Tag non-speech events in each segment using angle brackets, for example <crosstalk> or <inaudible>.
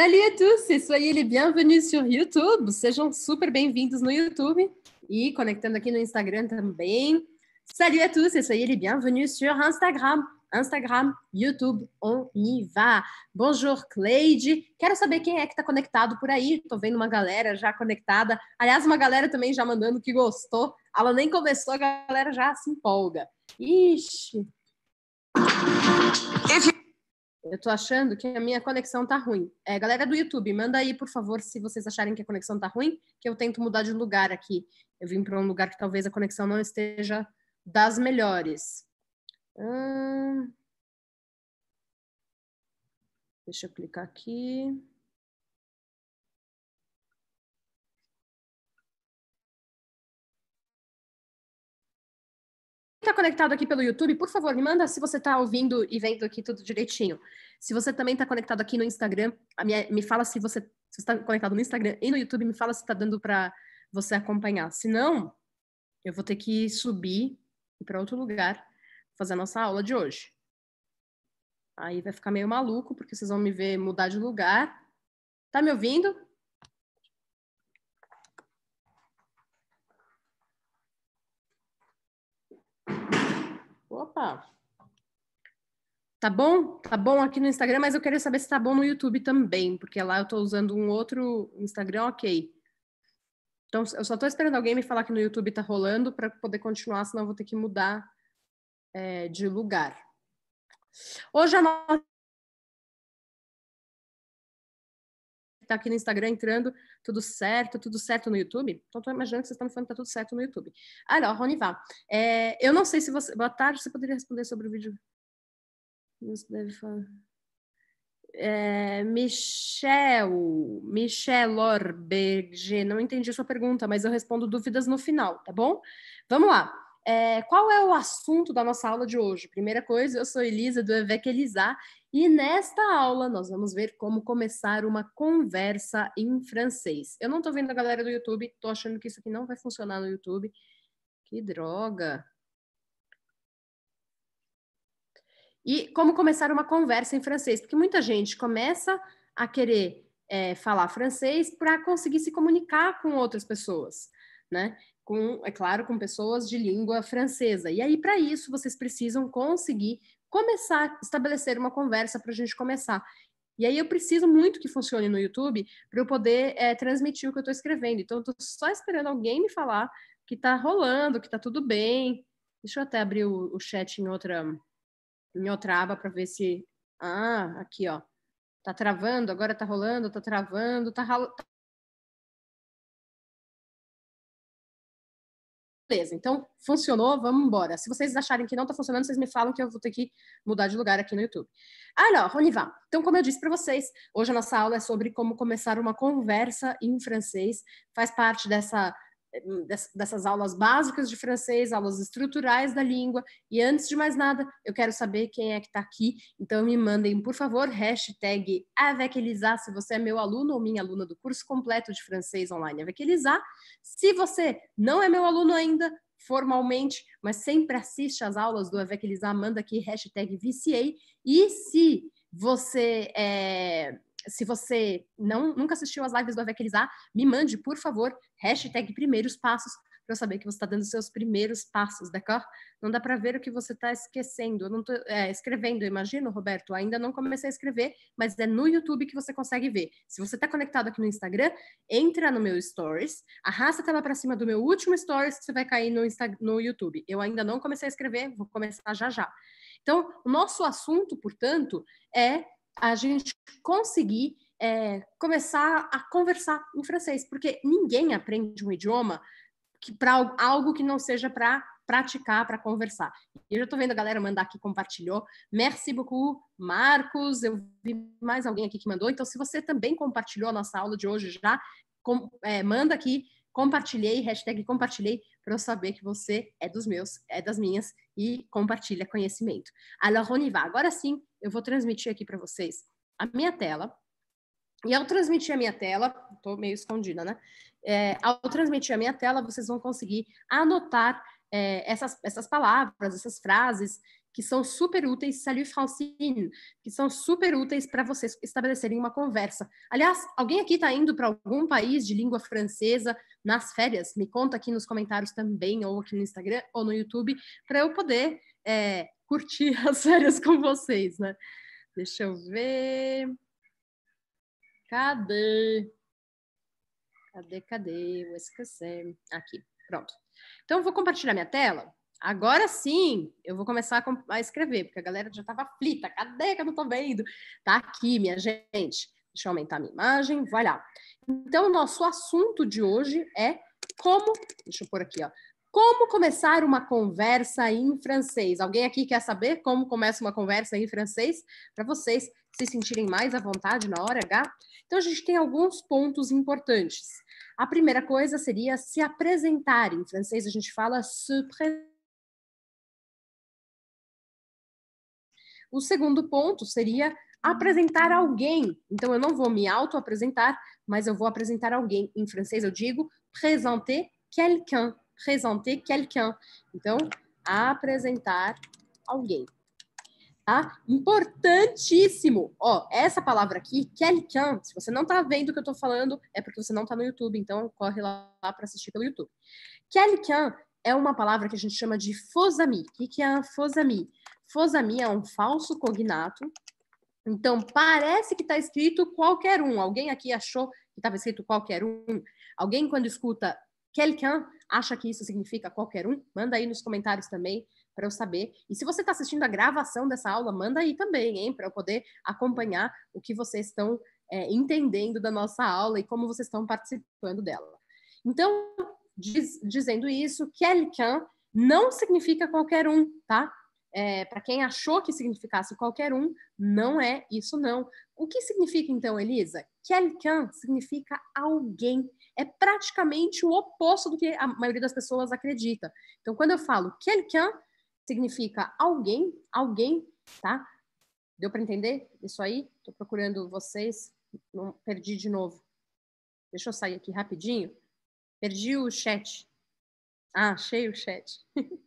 Salut à tous et soyez les bienvenus sur YouTube. Sejam super bem-vindos no YouTube e conectando aqui no Instagram também. Salut à tous et soyez les bienvenus sur Instagram. Instagram, YouTube, on y va. Bonjour, Cleide. Quero saber quem é que está conectado por aí. Estou vendo uma galera já conectada. Aliás, uma galera também já mandando que gostou. Ela nem começou, a galera já se empolga. Ixi, eu tô achando que a minha conexão tá ruim. É, galera do YouTube, manda aí, por favor, se vocês acharem que a conexão tá ruim, que eu tento mudar de lugar aqui. Eu vim para um lugar que talvez a conexão não esteja das melhores. Hum... Deixa eu clicar aqui. está conectado aqui pelo YouTube, por favor, me manda se você está ouvindo e vendo aqui tudo direitinho. Se você também está conectado aqui no Instagram, minha, me fala se você está conectado no Instagram e no YouTube, me fala se está dando para você acompanhar. Se não, eu vou ter que subir para outro lugar fazer a nossa aula de hoje. Aí vai ficar meio maluco, porque vocês vão me ver mudar de lugar. Tá me ouvindo? Opa! Tá bom? Tá bom aqui no Instagram, mas eu queria saber se tá bom no YouTube também, porque lá eu tô usando um outro Instagram, ok. Então, eu só tô esperando alguém me falar que no YouTube tá rolando para poder continuar, senão eu vou ter que mudar é, de lugar. Hoje a nossa está aqui no Instagram entrando, tudo certo, tudo certo no YouTube. Então, estou imaginando que vocês estão me falando que está tudo certo no YouTube. Alors, ah, on y va. É, eu não sei se você. Boa tarde, você poderia responder sobre o vídeo? Você deve falar. É, Michel, Michel Orberg, não entendi a sua pergunta, mas eu respondo dúvidas no final, tá bom? Vamos lá. É, qual é o assunto da nossa aula de hoje? Primeira coisa, eu sou Elisa do Evec Elisa e nesta aula nós vamos ver como começar uma conversa em francês. Eu não estou vendo a galera do YouTube, estou achando que isso aqui não vai funcionar no YouTube. Que droga! E como começar uma conversa em francês, porque muita gente começa a querer é, falar francês para conseguir se comunicar com outras pessoas, né? Com, é claro, com pessoas de língua francesa. E aí, para isso, vocês precisam conseguir começar a estabelecer uma conversa para a gente começar. E aí eu preciso muito que funcione no YouTube para eu poder é, transmitir o que eu estou escrevendo. Então, eu estou só esperando alguém me falar que está rolando, que está tudo bem. Deixa eu até abrir o, o chat em outra, em outra aba para ver se... Ah, aqui, ó. Tá travando, agora tá rolando, tá travando, tá, beleza, então funcionou, vamos embora. Se vocês acharem que não está funcionando, vocês me falam que eu vou ter que mudar de lugar aqui no YouTube. Alors, ah, on y va. Então, como eu disse para vocês, hoje a nossa aula é sobre como começar uma conversa em francês. Faz parte dessa dessas aulas básicas de francês, aulas estruturais da língua. E antes de mais nada, eu quero saber quem é que está aqui. Então me mandem, por favor, hashtag Avequelizar se você é meu aluno ou minha aluna do curso completo de francês online Avequelizar. Se você não é meu aluno ainda, formalmente, mas sempre assiste às aulas do Avequelizar, manda aqui hashtag E se você é se você não nunca assistiu as lives do Avequerizar, me mande, por favor, hashtag primeiros passos, para eu saber que você está dando os seus primeiros passos, d'accord? Não dá para ver o que você está esquecendo. Eu não estou é, escrevendo, imagino, Roberto, ainda não comecei a escrever, mas é no YouTube que você consegue ver. Se você está conectado aqui no Instagram, entra no meu Stories, arrasta a tela para cima do meu último Stories que você vai cair no, Insta no YouTube. Eu ainda não comecei a escrever, vou começar já já. Então, o nosso assunto, portanto, é a gente conseguir é, começar a conversar em francês, porque ninguém aprende um idioma para algo que não seja para praticar, para conversar. Eu já estou vendo a galera mandar aqui, compartilhou. Merci beaucoup, Marcos. Eu vi mais alguém aqui que mandou. Então, se você também compartilhou a nossa aula de hoje já, com, é, manda aqui, compartilhei, hashtag compartilhei, para eu saber que você é dos meus, é das minhas e compartilha conhecimento. Alors, on y va. Agora sim, eu vou transmitir aqui para vocês a minha tela. E ao transmitir a minha tela, estou meio escondida, né? É, ao transmitir a minha tela, vocês vão conseguir anotar é, essas, essas palavras, essas frases que são super úteis, salut Francine, que são super úteis para vocês estabelecerem uma conversa. Aliás, alguém aqui está indo para algum país de língua francesa nas férias? Me conta aqui nos comentários também, ou aqui no Instagram, ou no YouTube, para eu poder é, curtir <laughs> as férias com vocês, né? Deixa eu ver. Cadê? Cadê, cadê? Eu esqueci. Aqui, pronto. Então, eu vou compartilhar minha tela. Agora sim, eu vou começar a escrever, porque a galera já estava aflita. Cadê que eu não estou vendo? Tá aqui, minha gente. Deixa eu aumentar a minha imagem. Vai lá. Então, o nosso assunto de hoje é como. Deixa eu pôr aqui, ó. Como começar uma conversa em francês? Alguém aqui quer saber como começa uma conversa em francês? Para vocês se sentirem mais à vontade na hora H. Então, a gente tem alguns pontos importantes. A primeira coisa seria se apresentar. Em francês, a gente fala se présenter O segundo ponto seria apresentar alguém. Então, eu não vou me auto-apresentar, mas eu vou apresentar alguém. Em francês, eu digo présenter quelqu'un. Présenter quelqu'un. Então, apresentar alguém. Tá? Importantíssimo! Ó, essa palavra aqui, quelqu'un, se você não tá vendo o que eu tô falando, é porque você não tá no YouTube, então corre lá para assistir pelo YouTube. Quelqu'un é uma palavra que a gente chama de fosami. O que é a fosami? Fosami é um falso cognato. Então, parece que está escrito qualquer um. Alguém aqui achou que estava escrito qualquer um? Alguém, quando escuta quelqu'un, acha que isso significa qualquer um? Manda aí nos comentários também para eu saber. E se você está assistindo a gravação dessa aula, manda aí também, hein? Para eu poder acompanhar o que vocês estão é, entendendo da nossa aula e como vocês estão participando dela. Então, diz, dizendo isso, quelqu'un não significa qualquer um, tá? É, Para quem achou que significasse qualquer um, não é isso não. O que significa então, Elisa? Quelqu'un significa alguém. É praticamente o oposto do que a maioria das pessoas acredita. Então, quando eu falo quelqu'un, significa alguém, alguém, tá? Deu para entender isso aí? Estou procurando vocês, não perdi de novo. Deixa eu sair aqui rapidinho. Perdi o chat. Ah, achei o chat. <laughs>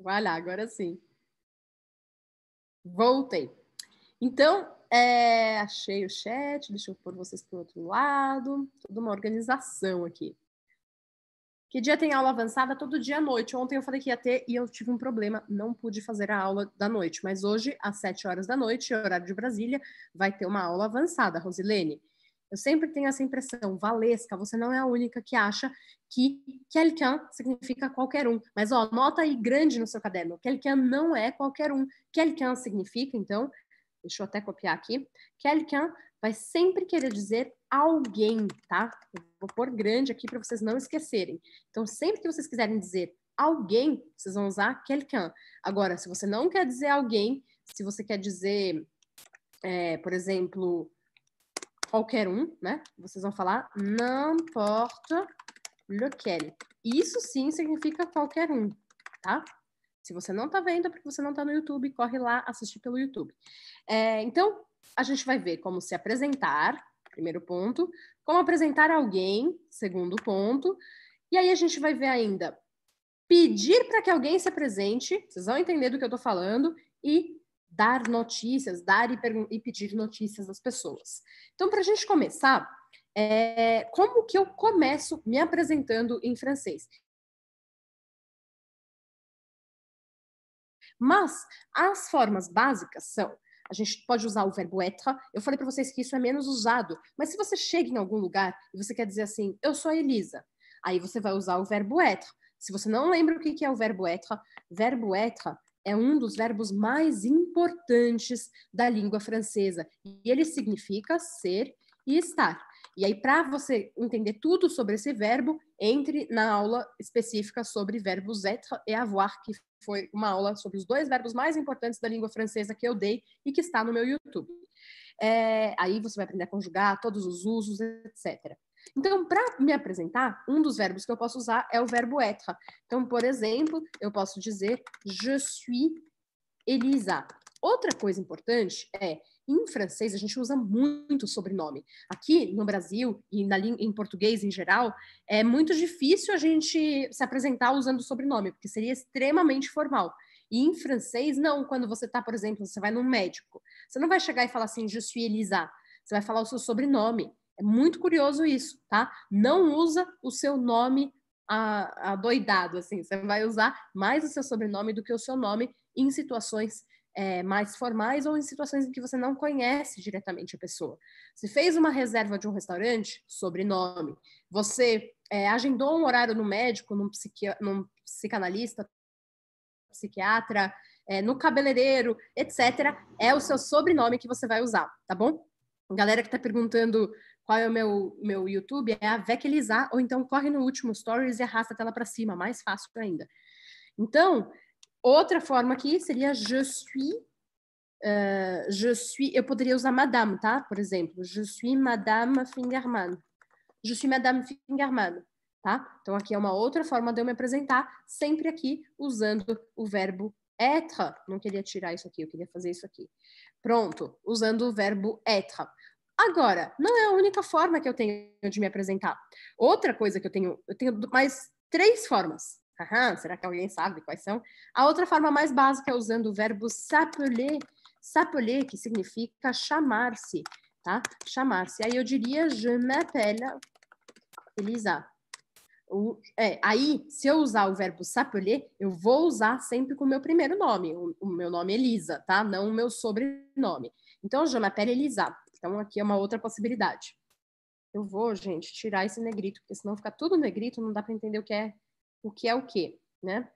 Vai lá, agora sim. Voltei. Então, é, achei o chat, deixa eu pôr vocês para o outro lado. Toda uma organização aqui. Que dia tem aula avançada? Todo dia à noite. Ontem eu falei que ia ter e eu tive um problema, não pude fazer a aula da noite. Mas hoje, às 7 horas da noite, horário de Brasília, vai ter uma aula avançada, Rosilene. Eu sempre tenho essa impressão, Valesca, você não é a única que acha que quelqu'un significa qualquer um. Mas, ó, nota aí grande no seu caderno, quelqu'un não é qualquer um. Quelqu'un significa, então, deixa eu até copiar aqui, quelqu'un vai sempre querer dizer alguém, tá? vou pôr grande aqui para vocês não esquecerem. Então, sempre que vocês quiserem dizer alguém, vocês vão usar quelqu'un. Agora, se você não quer dizer alguém, se você quer dizer, é, por exemplo, qualquer um, né? Vocês vão falar n'importe lequel. É. Isso sim significa qualquer um, tá? Se você não tá vendo, é porque você não tá no YouTube, corre lá assistir pelo YouTube. É, então, a gente vai ver como se apresentar, primeiro ponto, como apresentar alguém, segundo ponto, e aí a gente vai ver ainda pedir para que alguém se apresente, vocês vão entender do que eu tô falando, e dar notícias, dar e, e pedir notícias às pessoas. Então, para a gente começar, é, como que eu começo me apresentando em francês? Mas as formas básicas são a gente pode usar o verbo être. Eu falei para vocês que isso é menos usado, mas se você chega em algum lugar e você quer dizer assim, eu sou a Elisa, aí você vai usar o verbo être. Se você não lembra o que é o verbo être, verbo être é um dos verbos mais importantes da língua francesa. E ele significa ser e estar. E aí, para você entender tudo sobre esse verbo, entre na aula específica sobre verbos être e avoir, que foi uma aula sobre os dois verbos mais importantes da língua francesa que eu dei e que está no meu YouTube. É, aí você vai aprender a conjugar todos os usos, etc. Então, para me apresentar, um dos verbos que eu posso usar é o verbo être. Então, por exemplo, eu posso dizer je suis Elisa. Outra coisa importante é em francês a gente usa muito sobrenome. Aqui no Brasil e na, em português em geral, é muito difícil a gente se apresentar usando sobrenome, porque seria extremamente formal. E em francês, não. Quando você está, por exemplo, você vai num médico, você não vai chegar e falar assim, je suis Elisa. Você vai falar o seu sobrenome. É muito curioso isso, tá? Não usa o seu nome a, doidado, assim. Você vai usar mais o seu sobrenome do que o seu nome em situações é, mais formais ou em situações em que você não conhece diretamente a pessoa. Se fez uma reserva de um restaurante, sobrenome. Você é, agendou um horário no médico, num, psiqui num psicanalista, psiquiatra, é, no cabeleireiro, etc. É o seu sobrenome que você vai usar, tá bom? Galera que está perguntando qual é o meu, meu YouTube, é a Vequelizar, ou então corre no último Stories e arrasta a tela para cima, mais fácil ainda. Então, outra forma aqui seria je suis, uh, je suis, eu poderia usar madame, tá? Por exemplo, je suis madame Fingerman. Je suis madame Fingerman, tá? Então, aqui é uma outra forma de eu me apresentar, sempre aqui usando o verbo être. Não queria tirar isso aqui, eu queria fazer isso aqui. Pronto, usando o verbo être. Agora, não é a única forma que eu tenho de me apresentar. Outra coisa que eu tenho, eu tenho mais três formas. Aham, será que alguém sabe quais são? A outra forma mais básica é usando o verbo s'appeler, s'appeler que significa chamar-se, tá? Chamar-se. Aí eu diria je m'appelle Elisa. O, é, aí, se eu usar o verbo s'appeler, eu vou usar sempre com o meu primeiro nome, o, o meu nome é Elisa, tá? Não o meu sobrenome. Então, je m'appelle Elisa. Então, aqui é uma outra possibilidade. Eu vou, gente, tirar esse negrito, porque senão fica tudo negrito, não dá para entender o que é o que é o que, né?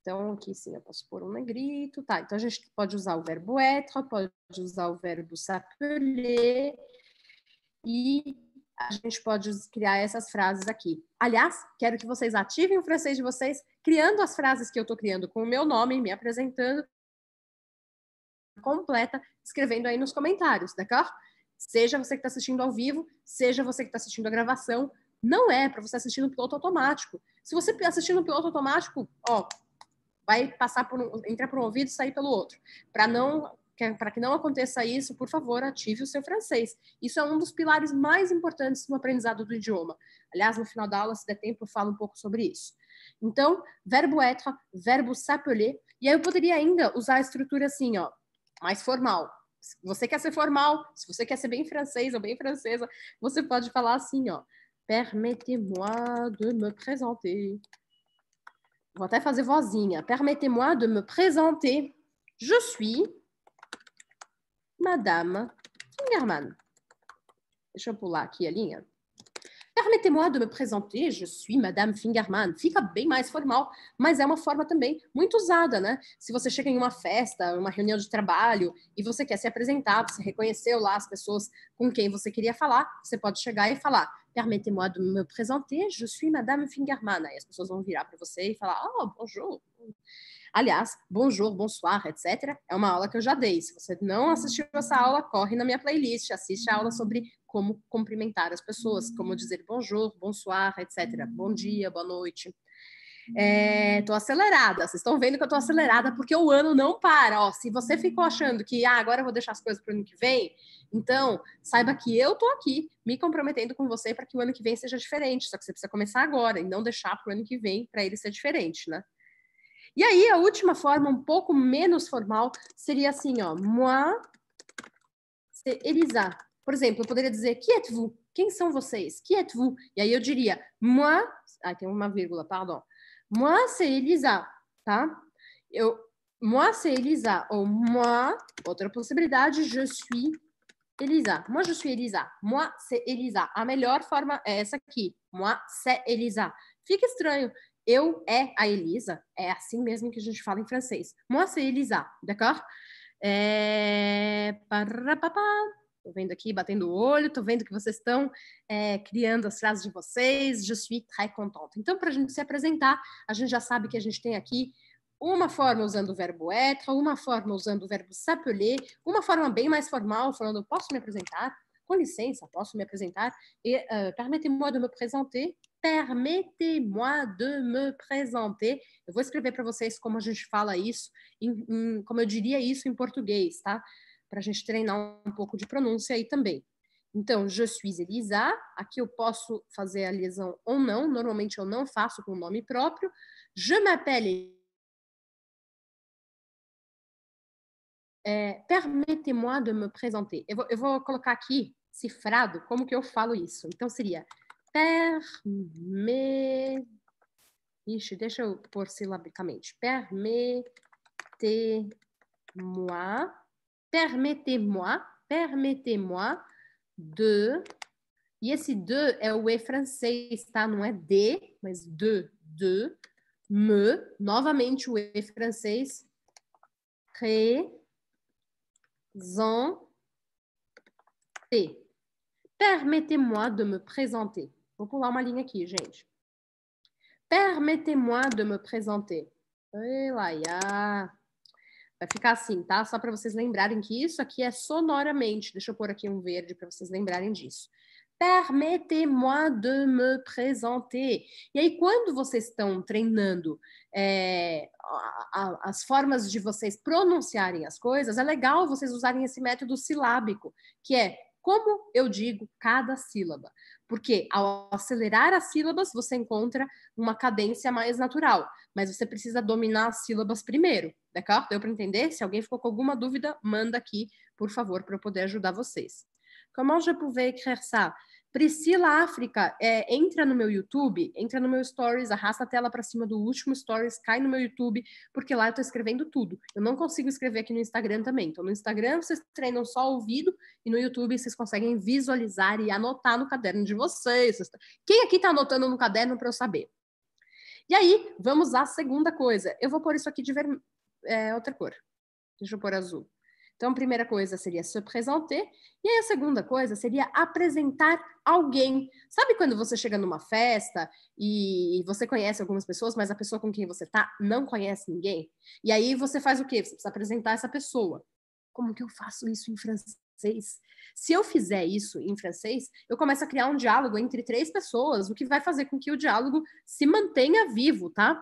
Então, aqui sim, eu posso pôr um negrito, tá? Então, a gente pode usar o verbo être, pode usar o verbo s'appeler, e a gente pode criar essas frases aqui. Aliás, quero que vocês ativem o francês de vocês, criando as frases que eu estou criando com o meu nome, me apresentando completa, escrevendo aí nos comentários, d'accord? Seja você que está assistindo ao vivo, seja você que está assistindo a gravação, não é para você assistir no piloto automático. Se você assistir no piloto automático, ó, vai passar por um, entrar por um ouvido e sair pelo outro. Para não para que não aconteça isso, por favor, ative o seu francês. Isso é um dos pilares mais importantes no aprendizado do idioma. Aliás, no final da aula, se der tempo, eu falo um pouco sobre isso. Então, verbo être, verbo s'appeler, e aí eu poderia ainda usar a estrutura assim, ó, mais formal se você quer ser formal, se você quer ser bem francês ou bem francesa, você pode falar assim, ó. Permettez-moi de me présenter. Vou até fazer vozinha. Permettez-moi de me présenter. Je suis Madame Kingerman. Deixa eu pular aqui a linha. Permettez-moi de me présenter, je sou Madame Fingerman. Fica bem mais formal, mas é uma forma também muito usada, né? Se você chega em uma festa, uma reunião de trabalho e você quer se apresentar, você reconheceu lá as pessoas com quem você queria falar, você pode chegar e falar: Permettez-moi de me présenter, je sou Madame Fingerman. Aí as pessoas vão virar para você e falar: Oh, bonjour. Aliás, bonjour, bonsoir, etc. É uma aula que eu já dei. Se você não assistiu essa aula, corre na minha playlist, assiste a aula sobre como cumprimentar as pessoas, como dizer bonjour, bonsoir, etc. Bom dia, boa noite. Estou é, acelerada, vocês estão vendo que eu estou acelerada porque o ano não para. Ó, se você ficou achando que ah, agora eu vou deixar as coisas para o ano que vem, então saiba que eu estou aqui me comprometendo com você para que o ano que vem seja diferente. Só que você precisa começar agora e não deixar para o ano que vem para ele ser diferente, né? E aí a última forma, um pouco menos formal, seria assim, ó, moi, c'est Elisa. Por exemplo, eu poderia dizer, qui êtes-vous? Quem são vocês? Qui êtes-vous? E aí eu diria, moi... Ah, tem uma vírgula, perdão. Moi, c'est Elisa, tá? Eu, moi, c'est Elisa. Ou moi, outra possibilidade, je suis Elisa. Moi, je suis Elisa. Moi, c'est Elisa. A melhor forma é essa aqui. Moi, c'est Elisa. Fica estranho. Eu é a Elisa. É assim mesmo que a gente fala em francês. Moi, c'est Elisa. D'accord? É... Parapapá. Estou vendo aqui, batendo o olho, estou vendo que vocês estão é, criando as frases de vocês. Je suis très contente. Então, para a gente se apresentar, a gente já sabe que a gente tem aqui uma forma usando o verbo être, uma forma usando o verbo s'appeler, uma forma bem mais formal, falando posso me apresentar? Com licença, posso me apresentar? E uh, permettez-moi de me présenter? Permettez-moi de me présenter. Eu vou escrever para vocês como a gente fala isso, em, em, como eu diria isso em português, tá? para a gente treinar um pouco de pronúncia aí também. Então, je suis Elisa. Aqui eu posso fazer a lesão ou não. Normalmente eu não faço com o nome próprio. Je m'appelle. É, Permettez-moi de me présenter. Eu vou, eu vou, colocar aqui cifrado como que eu falo isso. Então seria perme. Ixi, deixa eu pôr silabicamente. Permettez-moi permettez-moi, permettez-moi de. et ce de est le français, francês, tá? de, mais de, de, me, novamente o E francês, présenter. Permettez-moi de me présenter. Vou pular uma linha aqui, gente. Permettez-moi de me présenter. Vai ficar assim, tá? Só para vocês lembrarem que isso aqui é sonoramente. Deixa eu pôr aqui um verde para vocês lembrarem disso. Permettez-moi de me présenter. E aí, quando vocês estão treinando é, a, a, as formas de vocês pronunciarem as coisas, é legal vocês usarem esse método silábico, que é como eu digo cada sílaba. Porque ao acelerar as sílabas, você encontra uma cadência mais natural, mas você precisa dominar as sílabas primeiro. D'accord? Tá, deu para entender? Se alguém ficou com alguma dúvida, manda aqui, por favor, para eu poder ajudar vocês. Comment je pouvais écrire ça? Priscila África, é, entra no meu YouTube, entra no meu Stories, arrasta a tela para cima do último Stories, cai no meu YouTube, porque lá eu estou escrevendo tudo. Eu não consigo escrever aqui no Instagram também. Então, no Instagram vocês treinam só ouvido e no YouTube vocês conseguem visualizar e anotar no caderno de vocês. Quem aqui está anotando no caderno para eu saber? E aí, vamos à segunda coisa. Eu vou pôr isso aqui de ver... é, outra cor. Deixa eu pôr azul. Então, a primeira coisa seria se apresentar, e aí a segunda coisa seria apresentar alguém. Sabe quando você chega numa festa e você conhece algumas pessoas, mas a pessoa com quem você tá não conhece ninguém? E aí você faz o quê? Você precisa apresentar essa pessoa. Como que eu faço isso em francês? Se eu fizer isso em francês, eu começo a criar um diálogo entre três pessoas, o que vai fazer com que o diálogo se mantenha vivo, tá?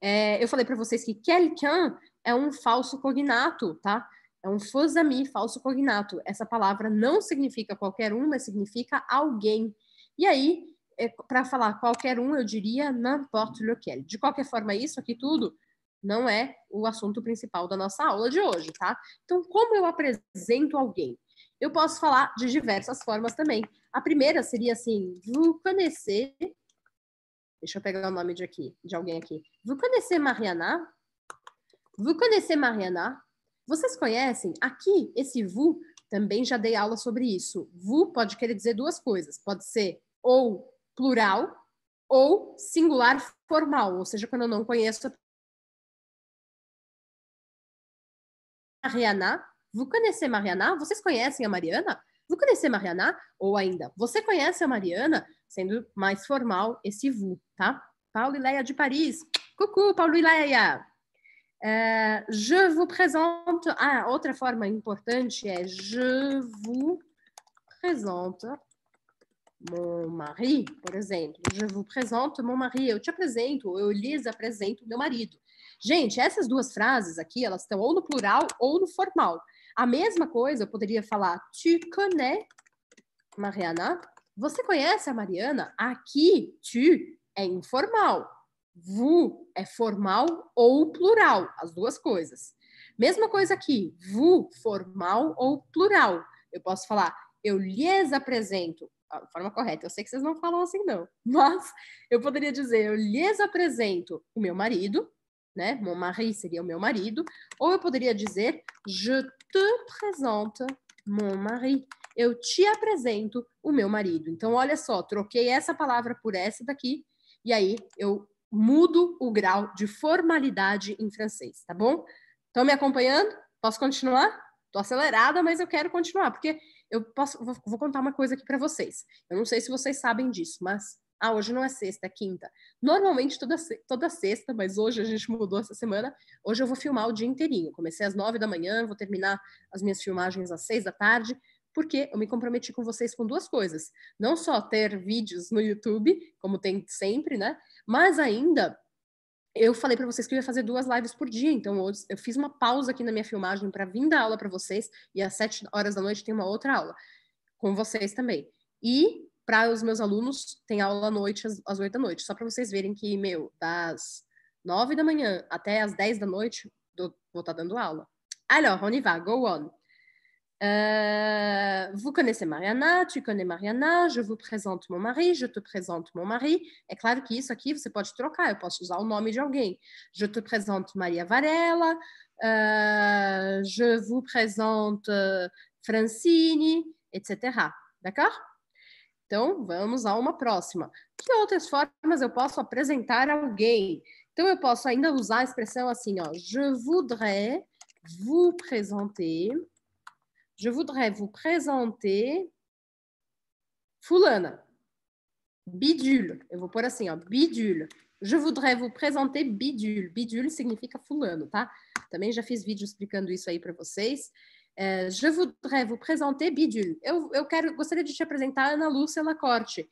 É, eu falei para vocês que quelqu'un é um falso cognato, tá? É um fosami, falso cognato. Essa palavra não significa qualquer um, mas significa alguém. E aí, é, para falar qualquer um, eu diria n'importe lequel. De qualquer forma, isso aqui tudo não é o assunto principal da nossa aula de hoje, tá? Então, como eu apresento alguém? Eu posso falar de diversas formas também. A primeira seria assim, vous connaissez... Deixa eu pegar o nome de aqui, de alguém aqui. Vous connaissez Mariana? Vous conhecez Mariana? Vocês conhecem? Aqui, esse vous, também já dei aula sobre isso. Vous pode querer dizer duas coisas. Pode ser ou plural ou singular formal, ou seja, quando eu não conheço a Mariana, vous conhecez Mariana? Vocês conhecem a Mariana? Vous conhecez Mariana? Ou ainda, você conhece a Mariana? Sendo mais formal esse vous, tá? Paulo e Leia de Paris. Cucu, Paulo e Leia! Eu eh, je vous présente. Ah, outra forma importante é je vous présente mon mari, por exemplo. Je vous présente mon mari. Eu te apresento, eu lhes apresento meu marido. Gente, essas duas frases aqui, elas estão ou no plural ou no formal. A mesma coisa eu poderia falar tu connais Mariana? Você conhece a Mariana? Aqui, tu é informal vu é formal ou plural, as duas coisas. Mesma coisa aqui, vu, formal ou plural. Eu posso falar, eu lhes apresento, a ah, forma correta, eu sei que vocês não falam assim, não, <laughs> mas eu poderia dizer, eu lhes apresento o meu marido, né? Mon mari seria o meu marido, ou eu poderia dizer, je te présente mon mari. Eu te apresento o meu marido. Então, olha só, troquei essa palavra por essa daqui, e aí eu mudo o grau de formalidade em francês, tá bom? Estão me acompanhando? Posso continuar? Estou acelerada, mas eu quero continuar, porque eu posso, vou, vou contar uma coisa aqui para vocês. Eu não sei se vocês sabem disso, mas ah, hoje não é sexta, é quinta. Normalmente toda, toda sexta, mas hoje a gente mudou essa semana. Hoje eu vou filmar o dia inteirinho. Comecei às nove da manhã, vou terminar as minhas filmagens às seis da tarde porque eu me comprometi com vocês com duas coisas. Não só ter vídeos no YouTube, como tem sempre, né? Mas ainda eu falei para vocês que eu ia fazer duas lives por dia, então eu fiz uma pausa aqui na minha filmagem para vir dar aula para vocês e às sete horas da noite tem uma outra aula com vocês também. E para os meus alunos tem aula à noite às oito da noite, só para vocês verem que meu das nove da manhã até às dez da noite vou estar tá dando aula. Alors, on y va, go on. Você euh, vous connaissez Mariana, tu connais Mariana, je vous présente mon mari, je te présente mon mari. É claro que isso aqui você pode trocar, eu posso usar o nome de alguém. Je te présente Maria Varela, Eu je vous présente euh, Francine, etc. D'accord? Então, vamos a uma próxima. Que outras formas eu posso apresentar alguém? Então, eu posso ainda usar a expressão assim, ó. Je voudrais vous présenter je voudrais vous présenter Fulana. Bidule. Eu vou pôr assim, ó, bidule. Je voudrais vous présenter bidule. Bidule significa fulano, tá? Também já fiz vídeo explicando isso aí para vocês. É, je voudrais vous présenter bidule. Eu, eu quero, gostaria de te apresentar Ana Lúcia Lacorte.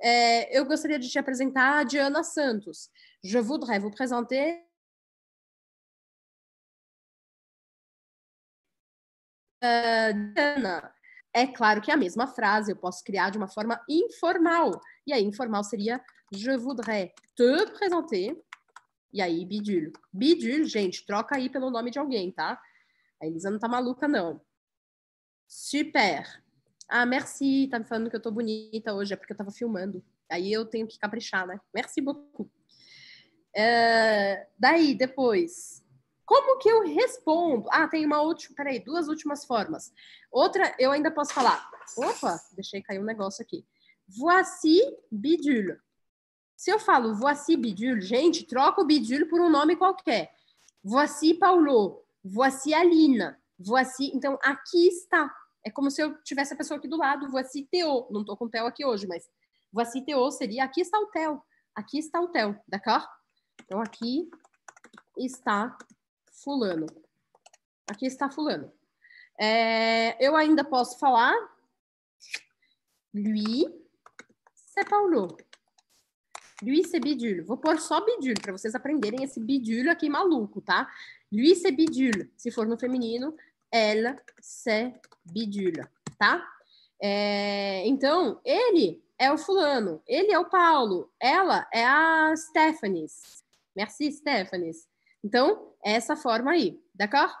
É, eu gostaria de te apresentar a Diana Santos. Je voudrais vous présenter Diana, é claro que é a mesma frase eu posso criar de uma forma informal. E aí, informal seria Je voudrais te présenter. E aí, bidule. Bidule, gente, troca aí pelo nome de alguém, tá? A Elisa não tá maluca, não. Super. Ah, merci. Tá me falando que eu tô bonita hoje, é porque eu tava filmando. Aí eu tenho que caprichar, né? Merci beaucoup. Uh, daí, depois, como que eu respondo? Ah, tem uma última, peraí, duas últimas formas. Outra, eu ainda posso falar. Opa, deixei cair um negócio aqui. Voici bidule. Se eu falo voici bidule, gente, troca o bidule por um nome qualquer. Voici Paulo, voici Alina, voici. Então, aqui está. É como se eu tivesse a pessoa aqui do lado, voici Theo. Não estou com o aqui hoje, mas voici Theo seria aqui está o Theo. Aqui está o Theo, d'accord? Então, aqui está fulano. Aqui está fulano. É, eu ainda posso falar lui, c'est Paulo. Lui, c'est bidule. Vou pôr só bidule para vocês aprenderem esse bidule aqui maluco, tá? Lui, c'est bidule. Se for no feminino, elle, c'est bidule, tá? É, então, ele é o fulano, ele é o Paulo, ela é a Stephanie. Merci, Stephanie. Então, é essa forma aí, d'accord?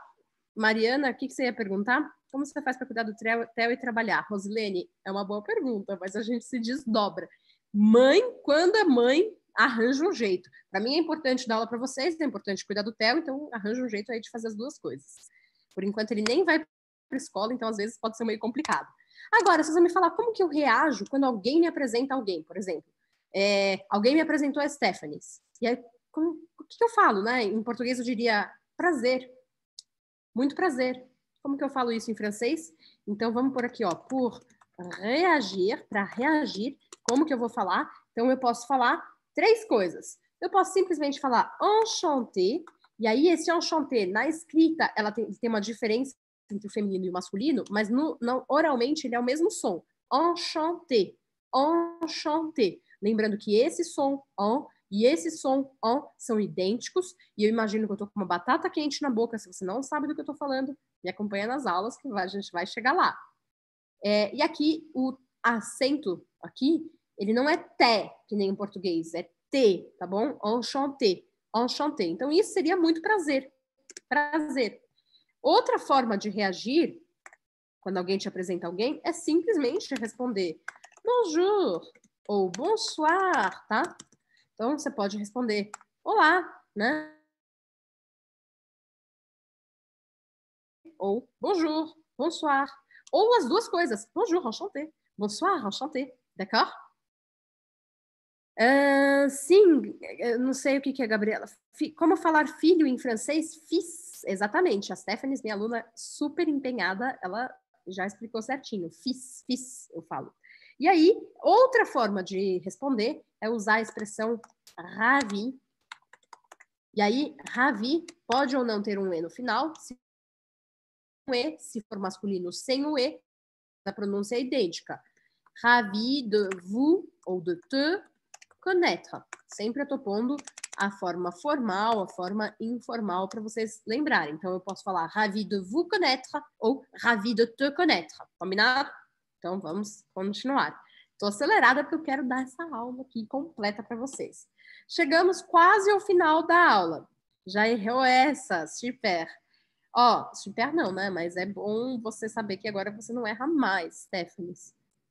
Mariana, o que, que, você ia perguntar? Como você faz para cuidar do TEL e trabalhar? Rosilene, é uma boa pergunta, mas a gente se desdobra. Mãe, quando é mãe, arranja um jeito. Para mim é importante dar aula para vocês, é importante cuidar do TEL, então arranja um jeito aí de fazer as duas coisas. Por enquanto ele nem vai para escola, então às vezes pode ser meio complicado. Agora, vocês vão me falar como que eu reajo quando alguém me apresenta alguém, por exemplo. É, alguém me apresentou a Stephanie. E aí, como, que, que eu falo, né? Em português eu diria prazer. Muito prazer. Como que eu falo isso em francês? Então vamos por aqui, ó, por reagir, para reagir, como que eu vou falar? Então eu posso falar três coisas. Eu posso simplesmente falar enchanté, e aí esse enchanté na escrita, ela tem, tem uma diferença entre o feminino e o masculino, mas no, não, oralmente ele é o mesmo som. Enchanté, enchanté. Lembrando que esse som, en, e esses som on são idênticos, e eu imagino que eu estou com uma batata quente na boca, se você não sabe do que eu estou falando, me acompanha nas aulas que a gente vai chegar lá. É, e aqui, o acento aqui, ele não é té, que nem em português, é T, tá bom? Enchanté, enchanté. Então, isso seria muito prazer, prazer. Outra forma de reagir, quando alguém te apresenta alguém, é simplesmente responder bonjour ou bonsoir, tá? Então, você pode responder: Olá, né? Ou bonjour, bonsoir. Ou as duas coisas: bonjour, enchanté. Bonsoir, enchanté. D'accord? Uh, sim, eh, não sei o que, que é, Gabriela. Como falar filho em francês? Fils, exatamente. A Stephanie, minha aluna super empenhada, ela já explicou certinho. Fils, fils, eu falo. E aí, outra forma de responder é usar a expressão ravi. E aí, ravi pode ou não ter um E no final, se um E, se for masculino sem o E, a pronúncia é idêntica. Ravi de vous ou de te connaître. Sempre eu tô pondo a forma formal, a forma informal para vocês lembrarem. Então eu posso falar ravi de vous connaître ou ravi de te connaître. Combinado? Então vamos continuar. Estou acelerada porque eu quero dar essa aula aqui completa para vocês. Chegamos quase ao final da aula. Já errou essa, super. Ó, super não, né? Mas é bom você saber que agora você não erra mais, Stephanie.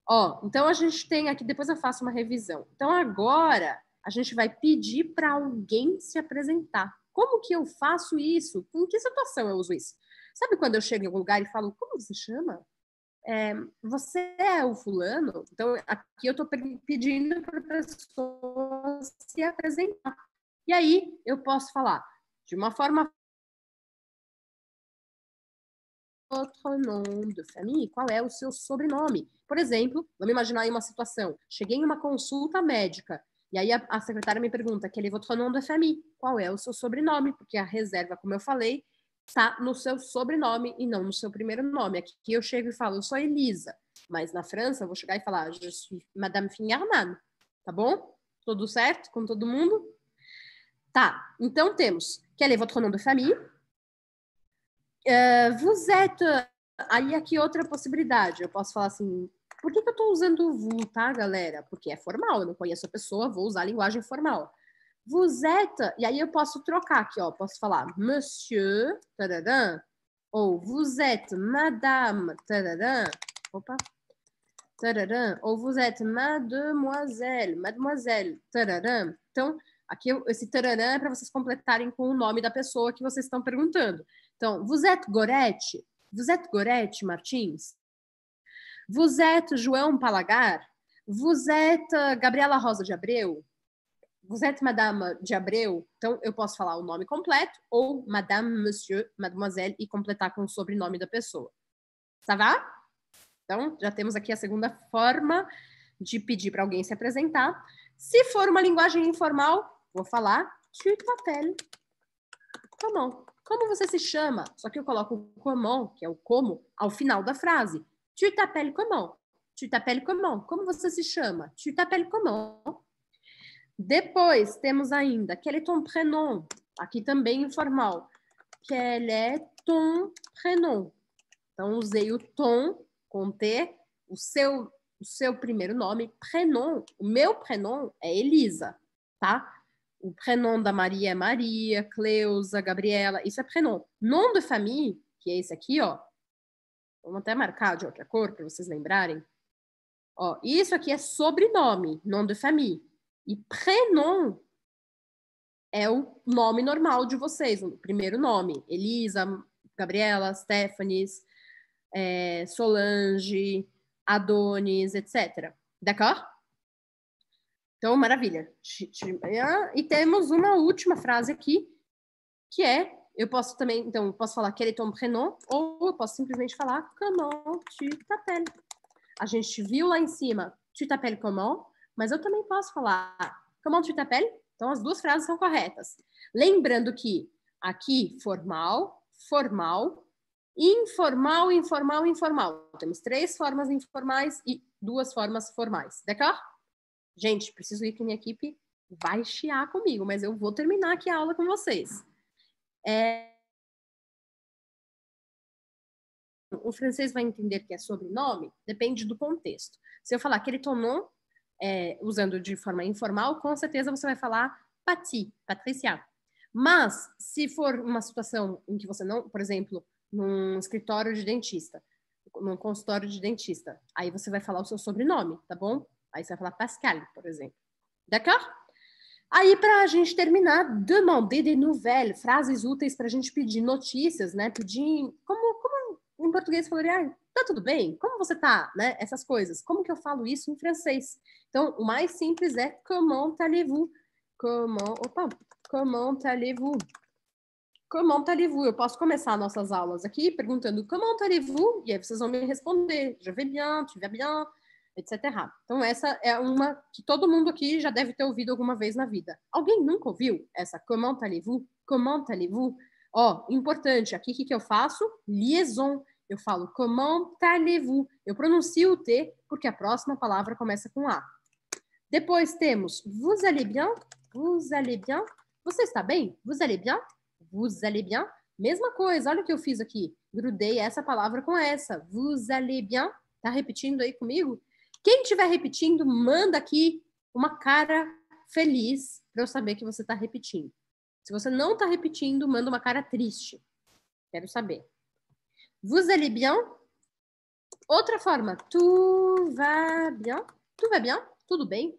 Ó, então a gente tem aqui, depois eu faço uma revisão. Então agora a gente vai pedir para alguém se apresentar. Como que eu faço isso? Em que situação eu uso isso? Sabe quando eu chego em algum lugar e falo, como você chama? é, você é o fulano? Então, aqui eu estou pedindo para a pessoa se apresentar. E aí eu posso falar de uma forma. Outro nome de família, assim, qual é o seu sobrenome? Por exemplo, vamos imaginar aí uma situação. Cheguei em uma consulta médica e aí a, a secretária me pergunta, que ele votou nome de família, qual é o seu sobrenome? Porque a reserva, como eu falei, está no seu sobrenome e não no seu primeiro nome. Aqui eu chego e falo, eu sou Elisa. Mas na França eu vou chegar e falar, je suis Madame Fingarnan. Tá bom? Tudo certo com todo mundo? Tá, então temos quel est é votre nom de famille? Uh, vous êtes. Eh, aí aqui outra possibilidade. Eu posso falar assim: por que, que eu estou usando vous, tá, galera? Porque é formal, eu não conheço a pessoa, vou usar a linguagem formal. Vous êtes. E aí eu posso trocar aqui, ó. Posso falar monsieur, tararam, ou vous êtes madame, tararam. Opa. Tararam, ou vous êtes mademoiselle, mademoiselle, tararam. Então, aqui esse tararã é para vocês completarem com o nome da pessoa que vocês estão perguntando. Então, vous êtes Gorete? Vous êtes Gorete Martins? Vous êtes João Palagar? Vous êtes eh, Gabriela Rosa de Abreu? Vous Madame de Abreu, então eu posso falar o nome completo ou Madame, Monsieur, Mademoiselle e completar com o sobrenome da pessoa. Ça va? Então, já temos aqui a segunda forma de pedir para alguém se apresentar. Se for uma linguagem informal, vou falar tu t'appelles comment? Como você se chama? Só que eu coloco o comment, que é o como, ao final da frase. Tu t'appelles comment? Tu t'appelles comment? Como você se chama? Tu t'appelles comment? Depois temos ainda quel est ton prénom? Aqui também informal. Quel est ton prénom? Então usei o ton com T, o seu o seu primeiro nome, prénom. O meu prénom é Elisa, tá? O prénom da Maria é Maria, Cleusa, Gabriela, isso é prénom. Nom de famille, que é esse aqui, ó. Vamos até marcar de outra cor para vocês lembrarem. Ó, isso aqui é sobrenome, nom de família. E prenom é o nome normal de vocês, o primeiro nome. Elisa, Gabriela, Stephanie, é, Solange, Adonis, etc. D'accord? Então, maravilha. Ah, e temos uma última frase aqui, que é, eu posso também, então, posso falar ele est ton prénom, ou eu posso simplesmente falar comment tu t'appelles. A gente viu lá em cima, tu t'appelles comment? Mas eu também posso falar, como um tita pele? Então, as duas frases são corretas. Lembrando que aqui, formal, formal, informal, informal, informal. Temos três formas informais e duas formas formais. D'accord? Gente, preciso ir que minha equipe vai chiar comigo, mas eu vou terminar aqui a aula com vocês. É... O francês vai entender que é sobrenome? Depende do contexto. Se eu falar que ele tomou é, usando de forma informal, com certeza você vai falar Pati, Patricia. Mas, se for uma situação em que você não, por exemplo, num escritório de dentista, num consultório de dentista, aí você vai falar o seu sobrenome, tá bom? Aí você vai falar Pascal, por exemplo. D'accord? Aí, para a gente terminar, demander de nouvelles, frases úteis para a gente pedir notícias, né? Pedir, como, como em português falaria, ah, tá tudo bem? Como você tá? Né? Essas coisas. Como que eu falo isso em francês? Então, o mais simples é comment allez-vous? Comment, opa, comment allez-vous? Comment allez-vous? Eu posso começar nossas aulas aqui perguntando comment allez-vous? E aí vocês vão me responder, je vais bien, tu vas bien, etc. Então, essa é uma que todo mundo aqui já deve ter ouvido alguma vez na vida. Alguém nunca ouviu essa comment allez-vous? Comment allez-vous? Ó, oh, importante, aqui o que, que eu faço? Liaison. Eu falo comment allez-vous? Eu pronuncio o T porque a próxima palavra começa com A. Depois temos vous allez bien? Vous allez bien? Você está bem? Vous allez bien? Vous allez bien? Mesma coisa, olha o que eu fiz aqui. Grudei essa palavra com essa. Vous allez bien? Tá repetindo aí comigo? Quem estiver repetindo, manda aqui uma cara feliz para eu saber que você está repetindo. Se você não está repetindo, manda uma cara triste. Quero saber. Vous allez bien? Outra forma. Tu va bien? Tu va bien? Tudo bem?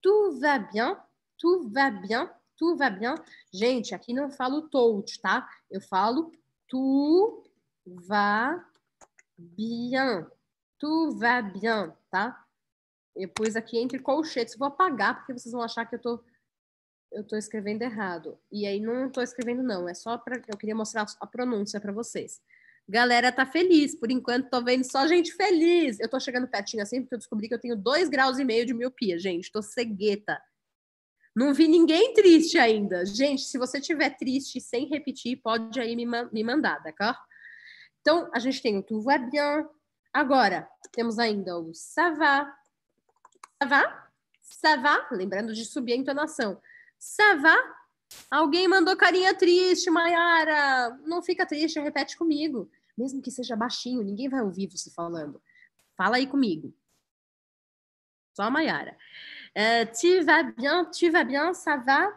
Tu va bien? Tu va bien? Tu va bien? Gente, aqui não falo tout, tá? Eu falo tu va bien. Tu va bien, tá? Eu pus aqui entre colchetes. Vou apagar porque vocês vão achar que eu tô eu estou escrevendo errado. E aí não estou escrevendo não, é só para eu queria mostrar a pronúncia para vocês galera tá feliz. Por enquanto, tô vendo só gente feliz. Eu tô chegando pertinho assim, porque eu descobri que eu tenho dois graus e meio de miopia, gente. Tô cegueta. Não vi ninguém triste ainda. Gente, se você tiver triste sem repetir, pode aí me, ma me mandar, tá? Então, a gente tem o tu vai bien. Agora, temos ainda o ça va. Ça va? Ça va? Lembrando de subir a entonação. Ça va? Alguém mandou carinha triste, Mayara. Não fica triste, repete comigo. Mesmo que seja baixinho, ninguém vai ouvir você falando. Fala aí comigo. Só a Mayara. É, tu vas bien, tu vas bien, ça va?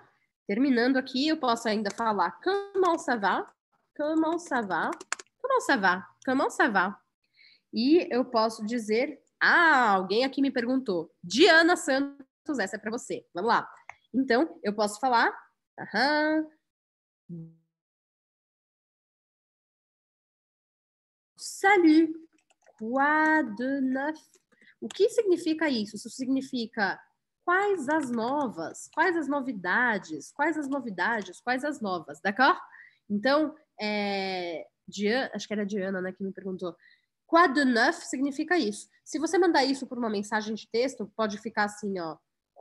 Terminando aqui, eu posso ainda falar comment ça va, comment ça va, comment ça va, comment ça va. E eu posso dizer, ah, alguém aqui me perguntou. Diana Santos, essa é para você. Vamos lá. Então, eu posso falar Aham. Salut. Quoi de neuf? O que significa isso? Isso significa quais as novas, quais as novidades, quais as novidades, quais as novas, d'accord? Então, é, Diana, acho que era a Diana né, que me perguntou. Quoi de neuf significa isso. Se você mandar isso por uma mensagem de texto, pode ficar assim, ó.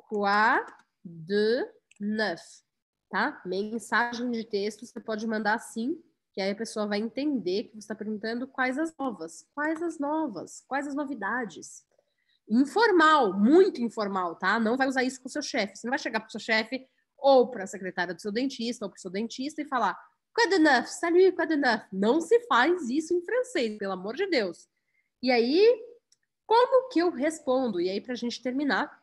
Quoi de neuf tá? Mensagem de texto você pode mandar assim, que aí a pessoa vai entender que você está perguntando quais as novas, quais as novas, quais as novidades. Informal, muito informal, tá? Não vai usar isso com o seu chefe. Você não vai chegar para o seu chefe ou para a secretária do seu dentista ou para o seu dentista e falar Quoi de neuf? Salut, quoi de neuf? Não se faz isso em francês, pelo amor de Deus. E aí, como que eu respondo? E aí, para a gente terminar,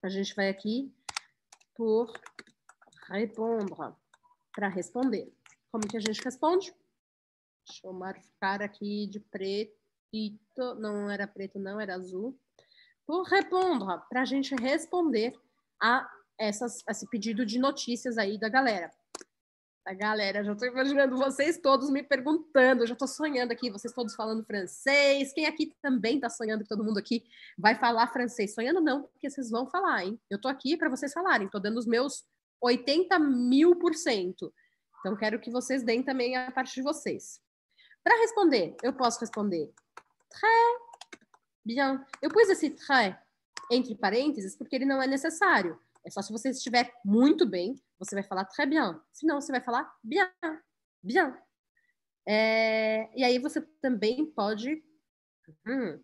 a gente vai aqui por Répondre. Para responder. Como que a gente responde? Deixa eu marcar aqui de preto. Não era preto, não, era azul. Por responder, para a gente responder a, essas, a esse pedido de notícias aí da galera. A galera, já estou imaginando vocês todos me perguntando, já estou sonhando aqui, vocês todos falando francês. Quem aqui também está sonhando que todo mundo aqui vai falar francês? Sonhando não, porque vocês vão falar, hein? Eu estou aqui para vocês falarem, estou dando os meus 80 mil por cento. Então, quero que vocês deem também a parte de vocês. Para responder, eu posso responder très bien. Eu pus esse très entre parênteses porque ele não é necessário. É só se você estiver muito bem, você vai falar très bien. Se não, você vai falar bien, bien. É, e aí você também pode, hum,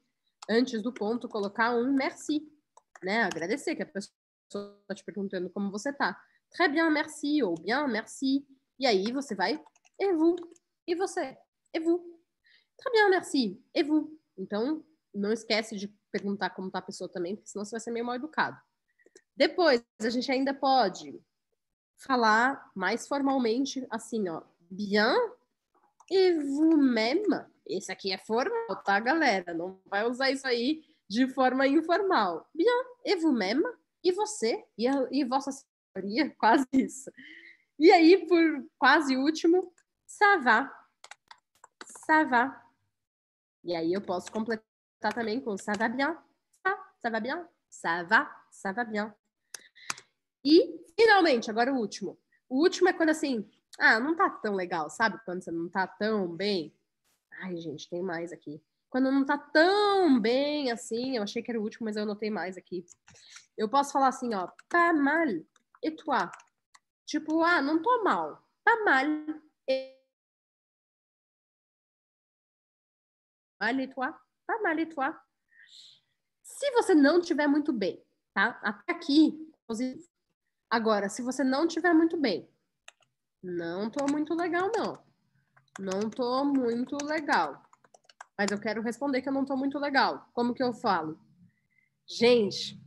antes do ponto, colocar um merci, né? Agradecer que a pessoa está te perguntando como você está. Très bien, merci. Ou oh, bien, merci. E aí você vai. E vous? E você? E vous? Très bien, merci. E vous? Então, não esquece de perguntar como está a pessoa também, porque senão você vai ser meio mal educado. Depois, a gente ainda pode falar mais formalmente assim, ó. Bien et vous-même. Esse aqui é formal, tá, galera? Não vai usar isso aí de forma informal. Bien et vous-même. E você e, a, e vossa teoria, <laughs> quase isso. E aí, por quase último, savá. Savá. E aí eu posso completar também com ça va bien, ça, ça va bien, ça va, ça va bien. E, finalmente, agora o último. O último é quando assim, ah, não tá tão legal, sabe? Quando você não tá tão bem. Ai, gente, tem mais aqui. Quando não tá tão bem assim, eu achei que era o último, mas eu anotei mais aqui. Eu posso falar assim, ó, pas tá mal, e toi. Ah, tipo, ah, não tô mal. Tá mal. E... Mal e toi? Ah, tá mal e toi? Ah, se você não tiver muito bem, tá? Até aqui, positivo. Agora, se você não tiver muito bem, não tô muito legal, não. Não tô muito legal. Mas eu quero responder que eu não tô muito legal. Como que eu falo? Gente,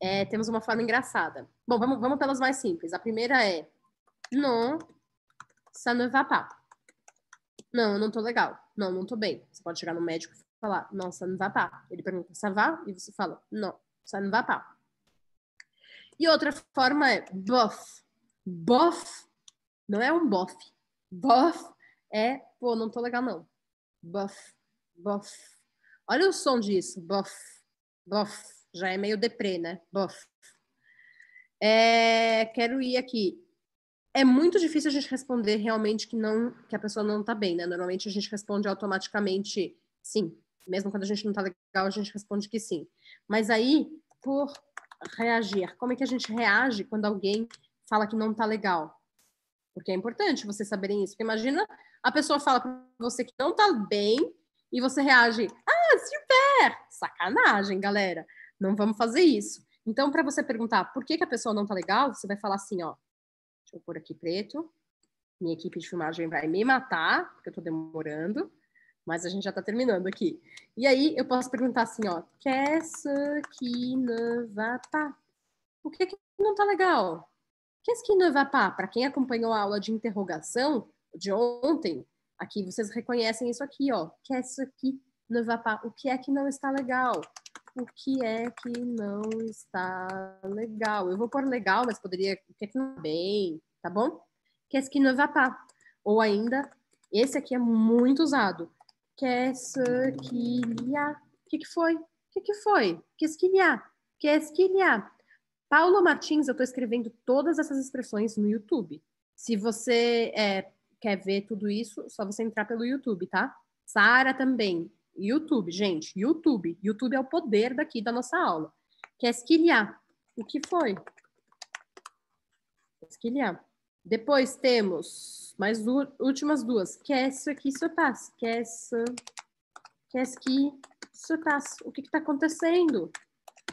é, temos uma forma engraçada. Bom, vamos, vamos pelas mais simples. A primeira é Non, ça ne va pas. Não, eu não tô legal. Não, não tô bem. Você pode chegar no médico e falar Non, ça ne va pas. Ele pergunta ça va? E você fala Non, ça ne va pas. E outra forma é bof. Bof não é um bof. Bof é, pô, não tô legal não. Bof, bof. Olha o som disso. Bof, bof já é meio deprê, né? Bof. É, quero ir aqui. É muito difícil a gente responder realmente que não que a pessoa não tá bem, né? Normalmente a gente responde automaticamente sim. Mesmo quando a gente não tá legal, a gente responde que sim. Mas aí, por reagir, como é que a gente reage quando alguém fala que não tá legal? Porque é importante vocês saberem isso. Porque imagina a pessoa fala para você que não tá bem e você reage: "Ah, super!". Sacanagem, galera. Não vamos fazer isso. Então, para você perguntar por que, que a pessoa não está legal, você vai falar assim, ó, deixa eu pôr aqui preto, minha equipe de filmagem vai me matar, porque eu estou demorando, mas a gente já está terminando aqui. E aí, eu posso perguntar assim, ó, qu'est-ce qui ne va pas? O que, que não está legal? Qu'est-ce é qui ne va pas? Para quem acompanhou a aula de interrogação de ontem, aqui vocês reconhecem isso aqui, ó, qu'est-ce é qui ne va pas? O que é que não está legal? o que é que não está legal. Eu vou pôr legal, mas poderia. O que é que não está bem, tá bom? que ce qui ne va Ou ainda, esse aqui é muito usado. que ce qu'il O que, que foi? O que, que foi? que que qu'il y a? quest Paulo Martins, eu estou escrevendo todas essas expressões no YouTube. Se você é, quer ver tudo isso, só você entrar pelo YouTube, tá? Sara também. YouTube, gente, YouTube. YouTube é o poder daqui da nossa aula, que é esquilhar. O que foi? Esquilhar. Depois temos mais duas, últimas duas, que é isso aqui, isso passa, que é essa, que é aqui, isso passa. O que está acontecendo?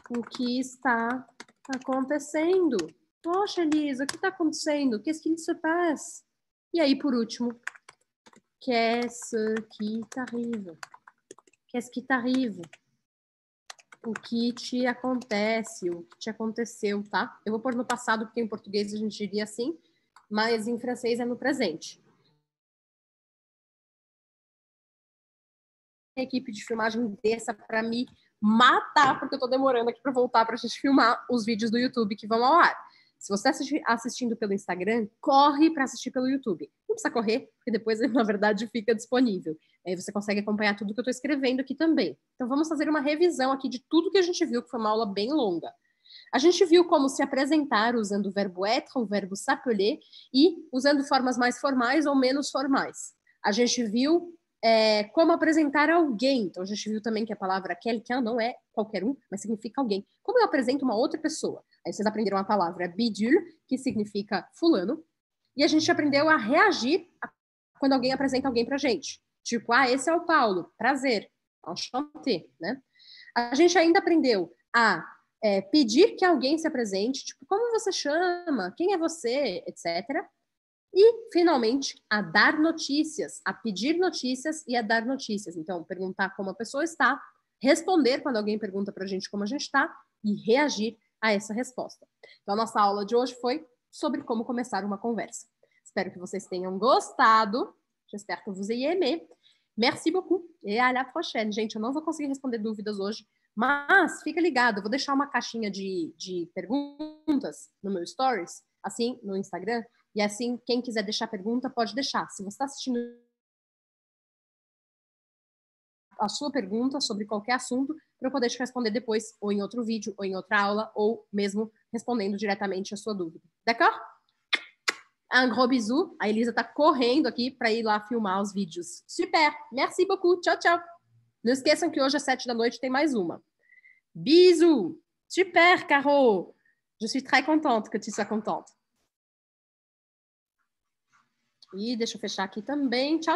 O que está acontecendo? Poxa, Elisa, o que está acontecendo? Que é que isso passa? E aí, por último, é isso ce qui t'arrive? Tá qu'est-ce qui t'arrive? O que te acontece, o que te aconteceu, tá? Eu vou pôr no passado, porque em português a gente diria assim, mas em francês é no presente. A equipe de filmagem desça para me matar, porque eu estou demorando aqui para voltar para a gente filmar os vídeos do YouTube que vão ao ar. Se você está assistindo pelo Instagram, corre para assistir pelo YouTube. Não precisa correr, porque depois, <laughs> na verdade, fica disponível. Aí você consegue acompanhar tudo que eu estou escrevendo aqui também. Então, vamos fazer uma revisão aqui de tudo que a gente viu, que foi uma aula bem longa. A gente viu como se apresentar usando o verbo être, o verbo s'appeler, e usando formas mais formais ou menos formais. A gente viu é, como apresentar alguém. Então, a gente viu também que a palavra quelqu'un não é qualquer um, mas significa alguém. Como eu apresento uma outra pessoa? Aí vocês aprenderam a palavra bidule, que significa fulano, e a gente aprendeu a reagir a quando alguém apresenta alguém pra gente. Tipo, ah, esse é o Paulo, prazer, enchanté, né? A gente ainda aprendeu a é, pedir que alguém se apresente, tipo, como você chama, quem é você, etc. E, finalmente, a dar notícias, a pedir notícias e a dar notícias. Então, perguntar como a pessoa está, responder quando alguém pergunta para a gente como a gente está e reagir a essa resposta. Então, a nossa aula de hoje foi sobre como começar uma conversa. Espero que vocês tenham gostado. J'espère que vous ayez aimé. Merci beaucoup e à la prochaine. Gente, eu não vou conseguir responder dúvidas hoje, mas fica ligado, eu vou deixar uma caixinha de, de perguntas no meu stories, assim, no Instagram, e assim, quem quiser deixar pergunta, pode deixar. Se você está assistindo a sua pergunta sobre qualquer assunto, para eu poder te responder depois, ou em outro vídeo, ou em outra aula, ou mesmo respondendo diretamente a sua dúvida. D'accord? Un gros bisou. A Elisa está correndo aqui para ir lá filmar os vídeos. Super! Merci beaucoup. Tchau, tchau. Não esqueçam que hoje às sete da noite tem mais uma. Bisous! Super, Caro! Je suis très contente que tu sois contente. E deixa eu fechar aqui também. Tchau, tchau.